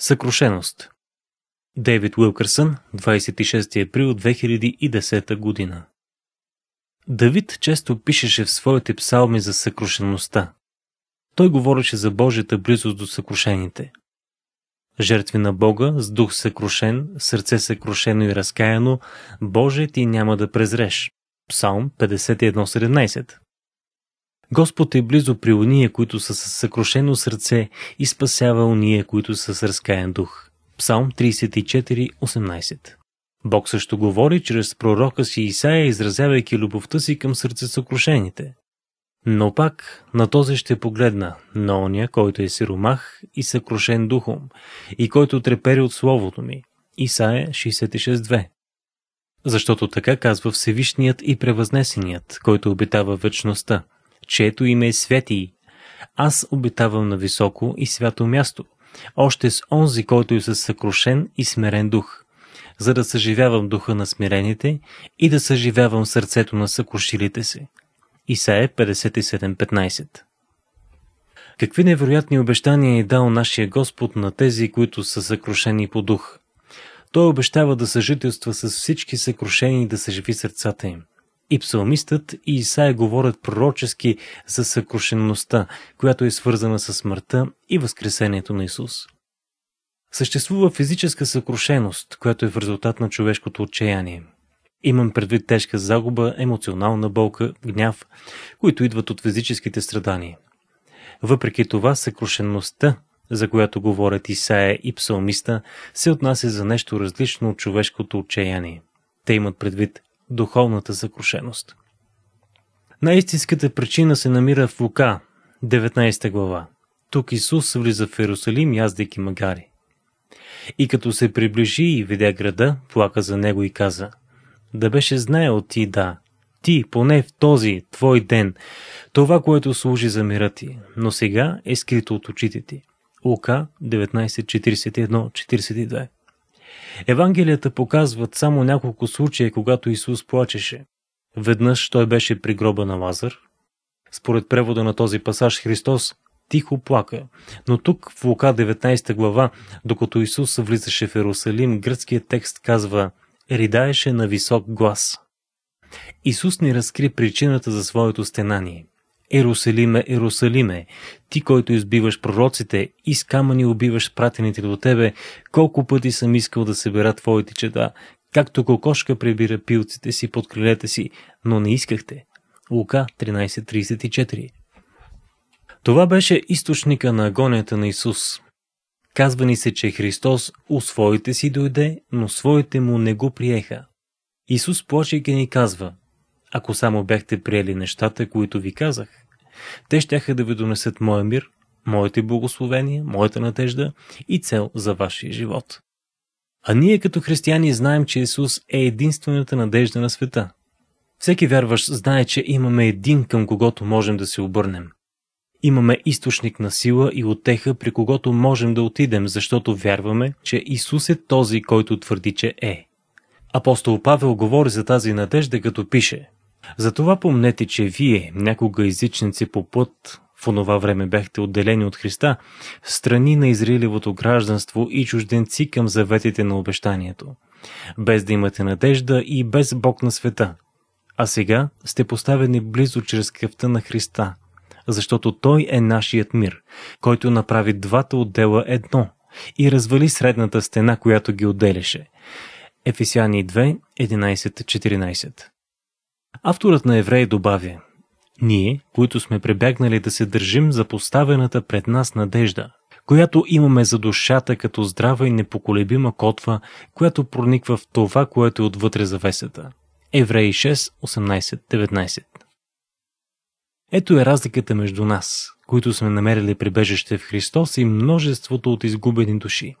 Съкрушеност Дейвид Уилкърсън, 26 април 2010 година Давид често пишеше в своите псалми за съкрушеността. Той говореше за Божията близост до съкрушените. Жертви на Бога, с дух съкрушен, сърце съкрушено и разкаяно, Боже ти няма да презреш. Псалм 51.17 Господ е близо при уния, които са с съкрушено сърце и спасява уния, които са с разкаян дух. Псалм 34.18 Бог също говори чрез пророка си Исаия, изразявайки любовта си към сърце съкрушените. Но пак на този ще погледна, на оня, който е сиромах и съкрушен духом, и който трепери от словото ми. Исаия 66.2 Защото така казва Всевишният и Превъзнесеният, който обитава вечността – чието име е Светий. Аз обитавам на високо и свято място, още с онзи, който е със съкрушен и смирен дух, за да съживявам духа на смирените и да съживявам сърцето на съкрушилите се. Исае 57.15 Какви невероятни обещания е дал нашия Господ на тези, които са съкрушени по дух? Той обещава да съжителства с всички съкрушени и да съживи сърцата им. И псалмистът и Исаия говорят пророчески за съкрушеността, която е свързана с смъртта и възкресението на Исус. Съществува физическа съкрушеност, която е в резултат на човешкото отчаяние. Имам предвид тежка загуба, емоционална болка, гняв, които идват от физическите страдания. Въпреки това, съкрушеността, за която говорят Исаия и псалмиста, се отнася за нещо различно от човешкото отчаяние. Те имат предвид духовната съкрушеност. Най-истинската причина се намира в Лука, 19 глава. Тук Исус влиза в Иерусалим, яздейки магари. И като се приближи и видя града, плака за него и каза, да беше знаел ти да, ти поне в този твой ден, това, което служи за мира ти, но сега е скрито от очите ти. Лука 19.4142. 42 Евангелията показват само няколко случая, когато Исус плачеше. Веднъж той беше при гроба на Лазар. Според превода на този пасаж Христос тихо плака, но тук в Лука 19 глава, докато Исус влизаше в Иерусалим, гръцкият текст казва «ридаеше на висок глас». Исус ни разкри причината за своето стенание – Ерусалиме, Ерусалиме, ти, който избиваш пророците и с камъни убиваш пратените до тебе, колко пъти съм искал да събера твоите чеда, както кокошка прибира пилците си под крилете си, но не искахте. Лука 13.34 Това беше източника на агонията на Исус. Казва ни се, че Христос у своите си дойде, но своите му не го приеха. Исус плачейки ни казва – ако само бяхте приели нещата, които ви казах, те щяха да ви донесат моя мир, моите благословения, моята надежда и цел за вашия живот. А ние като християни знаем, че Исус е единствената надежда на света. Всеки вярващ знае, че имаме един към когото можем да се обърнем. Имаме източник на сила и отеха, при когото можем да отидем, защото вярваме, че Исус е този, който твърди, че е. Апостол Павел говори за тази надежда, като пише – затова помнете, че вие, някога езичници по път, в онова време бяхте отделени от Христа, страни на Израилевото гражданство и чужденци към заветите на обещанието, без да имате надежда и без Бог на света. А сега сте поставени близо чрез кръвта на Христа, защото Той е нашият мир, който направи двата отдела едно и развали средната стена, която ги отделяше. Ефесяни 2, 11-14 Авторът на Еврей добавя Ние, които сме пребягнали да се държим за поставената пред нас надежда, която имаме за душата като здрава и непоколебима котва, която прониква в това, което е отвътре завесата. Евреи 6, 18, 19 Ето е разликата между нас, които сме намерили прибежище в Христос и множеството от изгубени души.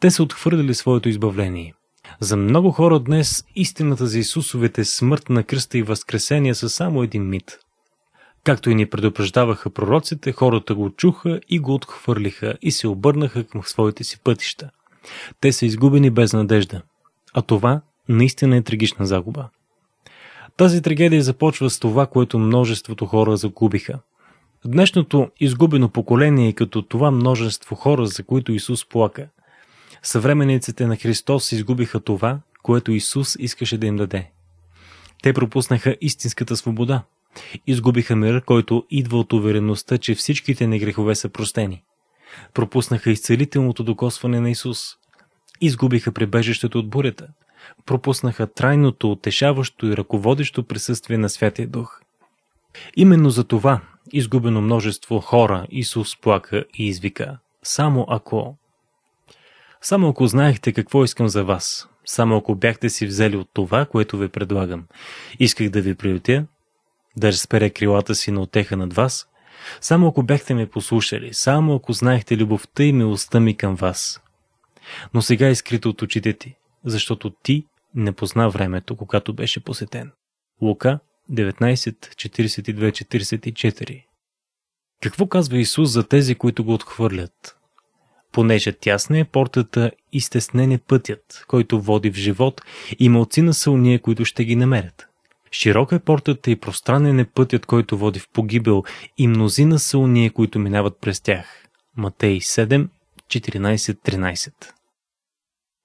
Те са отхвърлили своето избавление – за много хора днес истината за Исусовете смърт на кръста и възкресение са само един мит. Както и ни предупреждаваха пророците, хората го чуха и го отхвърлиха и се обърнаха към своите си пътища. Те са изгубени без надежда. А това наистина е трагична загуба. Тази трагедия започва с това, което множеството хора загубиха. Днешното изгубено поколение е като това множество хора, за които Исус плака – Съвременниците на Христос изгубиха това, което Исус искаше да им даде. Те пропуснаха истинската свобода. Изгубиха мир, който идва от увереността, че всичките ни грехове са простени. Пропуснаха изцелителното докосване на Исус. Изгубиха прибежището от бурята. Пропуснаха трайното, утешаващо и ръководещо присъствие на Святия Дух. Именно за това изгубено множество хора Исус плака и извика. Само ако само ако знаехте какво искам за вас, само ако бяхте си взели от това, което ви предлагам. Исках да ви приютя, да разпере крилата си на отеха над вас, само ако бяхте ме послушали, само ако знаехте любовта и милостта ми към вас. Но сега е скрито от очите ти, защото ти не позна времето, когато беше посетен. Лука 19.42-44 Какво казва Исус за тези, които го отхвърлят? Понеже тясна е портата и стеснен е пътят, който води в живот и малцина са уния, които ще ги намерят. Широка е портата и пространен е пътят, който води в погибел и мнозина са уния, които минават през тях. Матей 7, 14-13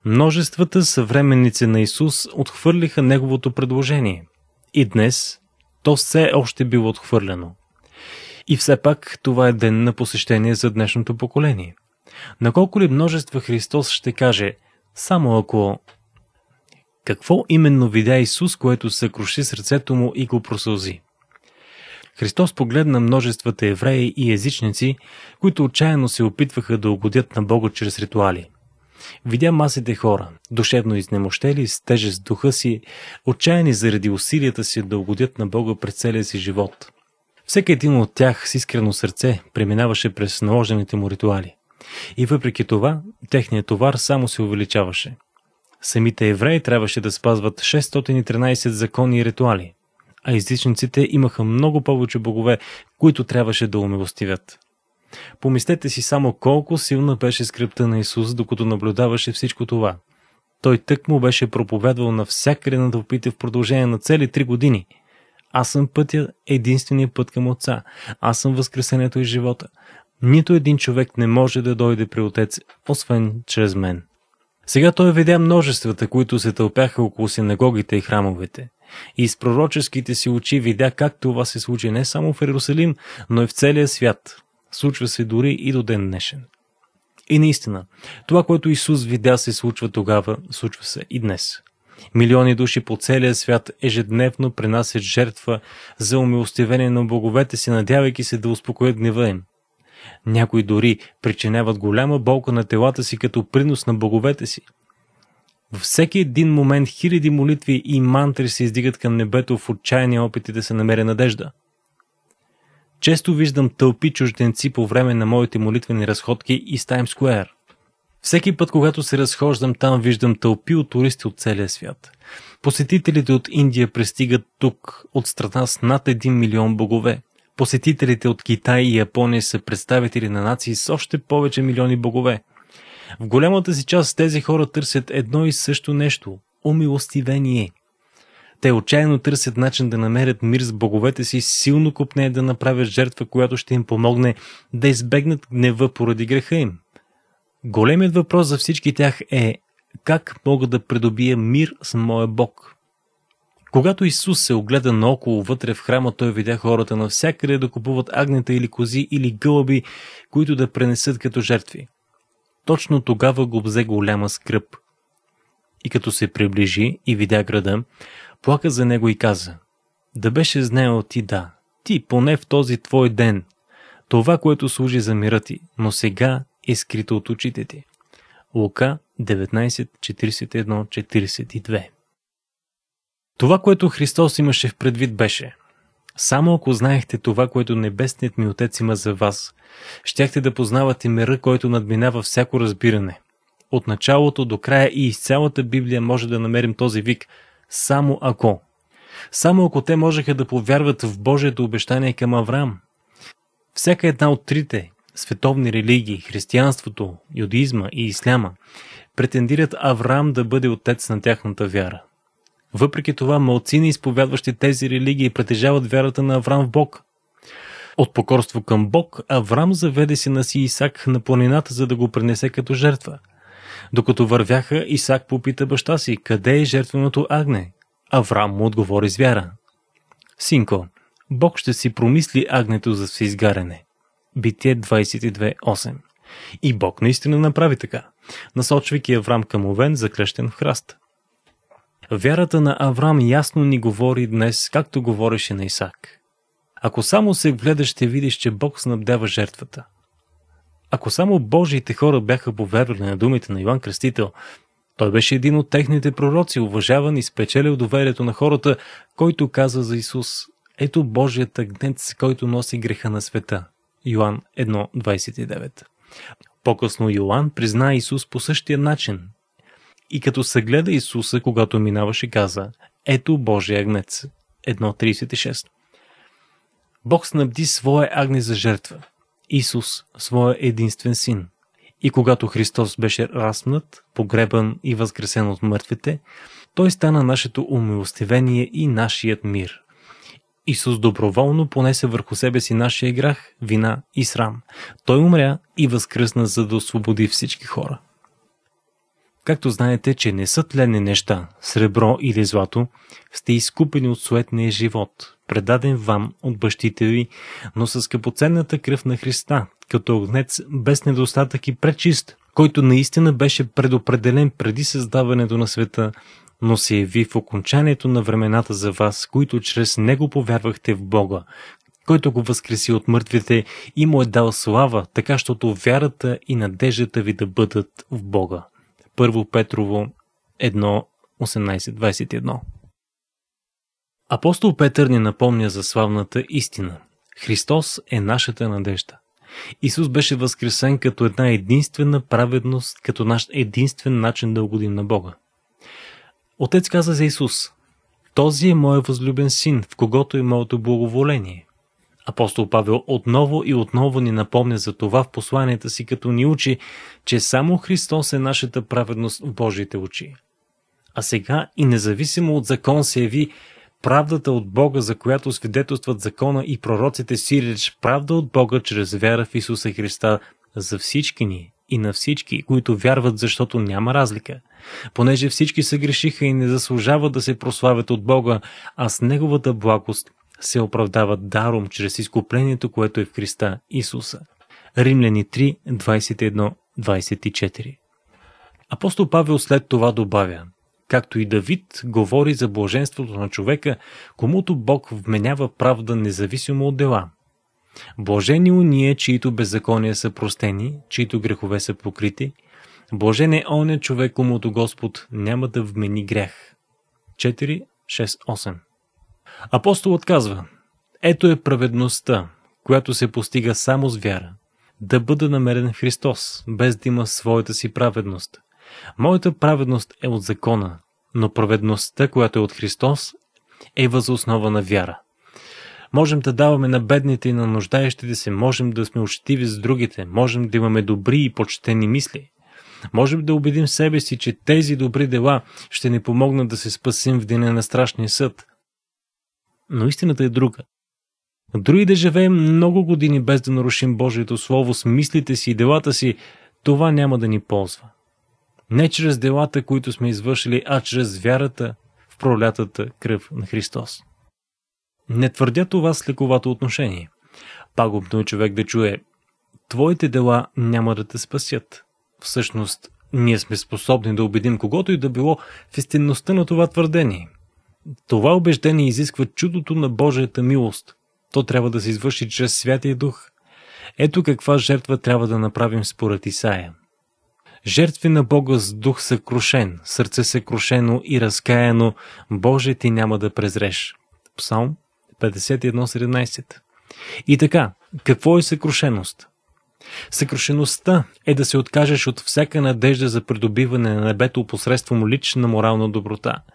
Множествата съвременници на Исус отхвърлиха неговото предложение. И днес то все още било отхвърлено. И все пак това е ден на посещение за днешното поколение. На колко ли множества Христос ще каже, само ако... Какво именно видя Исус, което съкруши сърцето му и го просълзи? Христос погледна множествата евреи и езичници, които отчаяно се опитваха да угодят на Бога чрез ритуали. Видя масите хора, душевно изнемощели, с тежест духа си, отчаяни заради усилията си да угодят на Бога през целия си живот. Всеки един от тях с искрено сърце преминаваше през наложените му ритуали. И въпреки това, техният товар само се увеличаваше. Самите евреи трябваше да спазват 613 закони и ритуали, а изичниците имаха много повече богове, които трябваше да умилостивят. Помислете си само колко силна беше скръпта на Исус, докато наблюдаваше всичко това. Той тък му беше проповядвал всякъде на тълпите в продължение на цели три години. Аз съм пътя, единствения път към Отца. Аз съм възкресението и живота. Нито един човек не може да дойде при Отец, освен чрез мен. Сега той видя множествата, които се тълпяха около синагогите и храмовете. И с пророческите си очи видя как това се случи не само в Иерусалим, но и в целия свят. Случва се дори и до ден днешен. И наистина, това, което Исус видя се случва тогава, случва се и днес. Милиони души по целия свят ежедневно принасят жертва за умилостивение на боговете си, надявайки се да успокоят гнева им. Някои дори причиняват голяма болка на телата си като принос на боговете си. Във всеки един момент хиляди молитви и мантри се издигат към небето в отчаяния опити да се намери надежда. Често виждам тълпи чужденци по време на моите молитвени разходки и с Тайм Square. Всеки път, когато се разхождам там, виждам тълпи от туристи от целия свят. Посетителите от Индия пристигат тук, от страна с над 1 милион богове. Посетителите от Китай и Япония са представители на нации с още повече милиони богове. В голямата си част тези хора търсят едно и също нещо – умилостивение. Те отчаяно търсят начин да намерят мир с боговете си, силно купне да направят жертва, която ще им помогне да избегнат гнева поради греха им. Големият въпрос за всички тях е как мога да придобия мир с моя Бог? Когато Исус се огледа наоколо вътре в храма, той видя хората навсякъде да купуват агнета или кози или гълъби, които да пренесат като жертви. Точно тогава го взе голяма скръп. И като се приближи и видя града, плака за него и каза «Да беше знаел ти да, ти поне в този твой ден, това, което служи за мира ти, но сега е скрито от очите ти». Лука 19.41-42 това, което Христос имаше в предвид беше Само ако знаехте това, което небесният ми Отец има за вас, щяхте да познавате мера, който надминава всяко разбиране. От началото до края и из цялата Библия може да намерим този вик «Само ако». Само ако те можеха да повярват в Божието обещание към Авраам. Всяка една от трите световни религии, християнството, юдизма и исляма, претендират Авраам да бъде отец на тяхната вяра. Въпреки това, малцини, изповядващи тези религии, притежават вярата на Аврам в Бог. От покорство към Бог, Авраам заведе сина си Исак на планината, за да го принесе като жертва. Докато вървяха, Исак попита баща си, къде е жертвеното агне? Авраам му отговори с вяра. Синко, Бог ще си промисли агнето за изгаряне. Битие 22.8 И Бог наистина направи така, насочвайки Аврам към овен, закрещен в храст. Вярата на Авраам ясно ни говори днес, както говореше на Исак. Ако само се гледаш, ще видиш, че Бог снабдява жертвата. Ако само Божиите хора бяха повярвали на думите на Йоанн Крестител, той беше един от техните пророци, уважаван и спечелил доверието на хората, който каза за Исус «Ето Божият гнец, който носи греха на света» Йоанн 1.29 По-късно Йоанн призна Исус по същия начин, и като се гледа Исуса, когато минаваше, каза, ето Божия агнец. 1.36 Бог снабди своя агне за жертва. Исус, своя единствен син. И когато Христос беше разпнат, погребан и възкресен от мъртвите, той стана нашето умилостивение и нашият мир. Исус доброволно понесе върху себе си нашия грах, вина и срам. Той умря и възкръсна, за да освободи всички хора. Както знаете, че не са тленни неща, сребро или злато, сте изкупени от суетния живот, предаден вам от бащите ви, но с скъпоценната кръв на Христа, като огнец без недостатък и пречист, който наистина беше предопределен преди създаването на света, но се яви в окончанието на времената за вас, които чрез него повярвахте в Бога, който го възкреси от мъртвите и му е дал слава, така щото вярата и надеждата ви да бъдат в Бога. Първо Петрово 1.18.21 Апостол Петър ни напомня за славната истина. Христос е нашата надежда. Исус беше възкресен като една единствена праведност, като наш единствен начин да угодим на Бога. Отец каза за Исус, Този е моят възлюбен син, в когото е моето благоволение. Апостол Павел отново и отново ни напомня за това в посланията си, като ни учи, че само Христос е нашата праведност в Божиите очи. А сега и независимо от закон се яви правдата от Бога, за която свидетелстват закона и пророците си, реч правда от Бога чрез вяра в Исуса Христа за всички ни и на всички, които вярват, защото няма разлика. Понеже всички се грешиха и не заслужават да се прославят от Бога, а с Неговата благост – се оправдават даром чрез изкуплението, което е в Христа Исуса. Римляни 3, 21-24 Апостол Павел след това добавя, както и Давид говори за блаженството на човека, комуто Бог вменява правда независимо от дела. Блажени уния, чието беззакония са простени, чието грехове са покрити. Блажен е оня човек, комуто Господ няма да вмени грех. 4, 6, 8 Апостолът казва, ето е праведността, която се постига само с вяра. Да бъда намерен Христос, без да има своята си праведност. Моята праведност е от закона, но праведността, която е от Христос, е възоснова на вяра. Можем да даваме на бедните и на нуждаещите се, можем да сме учтиви с другите, можем да имаме добри и почтени мисли. Можем да убедим себе си, че тези добри дела ще ни помогнат да се спасим в деня на страшния съд – но истината е друга. Дори да живеем много години без да нарушим Божието Слово с мислите си и делата си, това няма да ни ползва. Не чрез делата, които сме извършили, а чрез вярата в пролятата кръв на Христос. Не твърдя това с лековато отношение. Пагубно е човек да чуе «Твоите дела няма да те спасят». Всъщност, ние сме способни да убедим когото и да било в истинността на това твърдение – това убеждение изисква чудото на Божията милост. То трябва да се извърши чрез Святия Дух. Ето каква жертва трябва да направим според Исаия. Жертви на Бога с дух съкрушен, сърце съкрушено и разкаяно, Боже ти няма да презреш. Псалм 51.17 И така, какво е съкрушеност? Съкрушеността е да се откажеш от всяка надежда за придобиване на небето посредством лична морална доброта –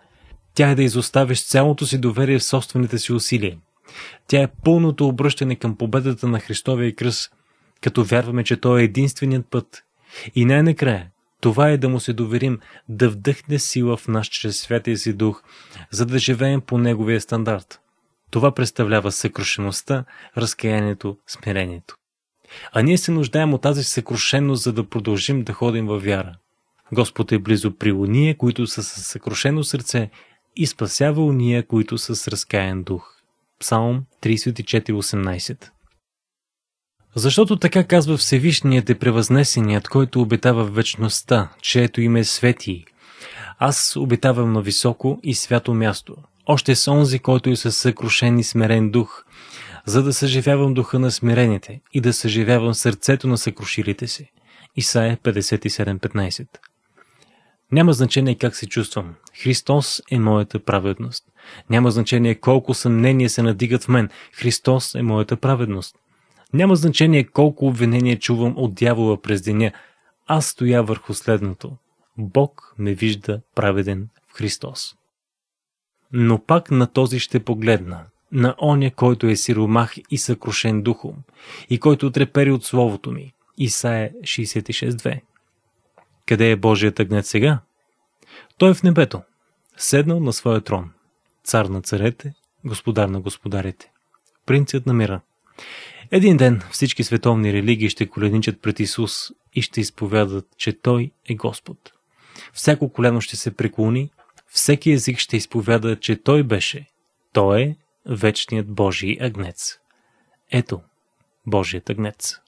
тя е да изоставиш цялото си доверие в собствените си усилия. Тя е пълното обръщане към победата на Христовия кръст, като вярваме, че Той е единственият път. И най-накрая, това е да му се доверим, да вдъхне сила в нас чрез Святия си Дух, за да живеем по Неговия стандарт. Това представлява съкрушеността, разкаянието, смирението. А ние се нуждаем от тази съкрушеност, за да продължим да ходим във вяра. Господ е близо при уния, които са със съкрушено сърце и спасява уния, които са с разкаян дух. Псалм 34.18 защото така казва Всевишният е превъзнесеният, който обитава в вечността, чието име е Свети. Аз обитавам на високо и свято място. Още с онзи, който е със съкрушен и смирен дух, за да съживявам духа на смирените и да съживявам сърцето на съкрушилите си. Исаия 57.15 няма значение как се чувствам. Христос е моята праведност. Няма значение колко съмнения се надигат в мен. Христос е моята праведност. Няма значение колко обвинения чувам от дявола през деня. Аз стоя върху следното. Бог ме вижда праведен в Христос. Но пак на този ще погледна, на оня, който е сиромах и съкрушен духом, и който трепери от словото ми. Исаия 66.2 къде е Божият гнет сега? Той е в небето, седнал на своя трон, цар на царете, господар на господарите, принцът на мира. Един ден всички световни религии ще коленичат пред Исус и ще изповядат, че Той е Господ. Всяко колено ще се преклони, всеки език ще изповяда, че Той беше. Той е вечният Божий агнец. Ето, Божият агнец.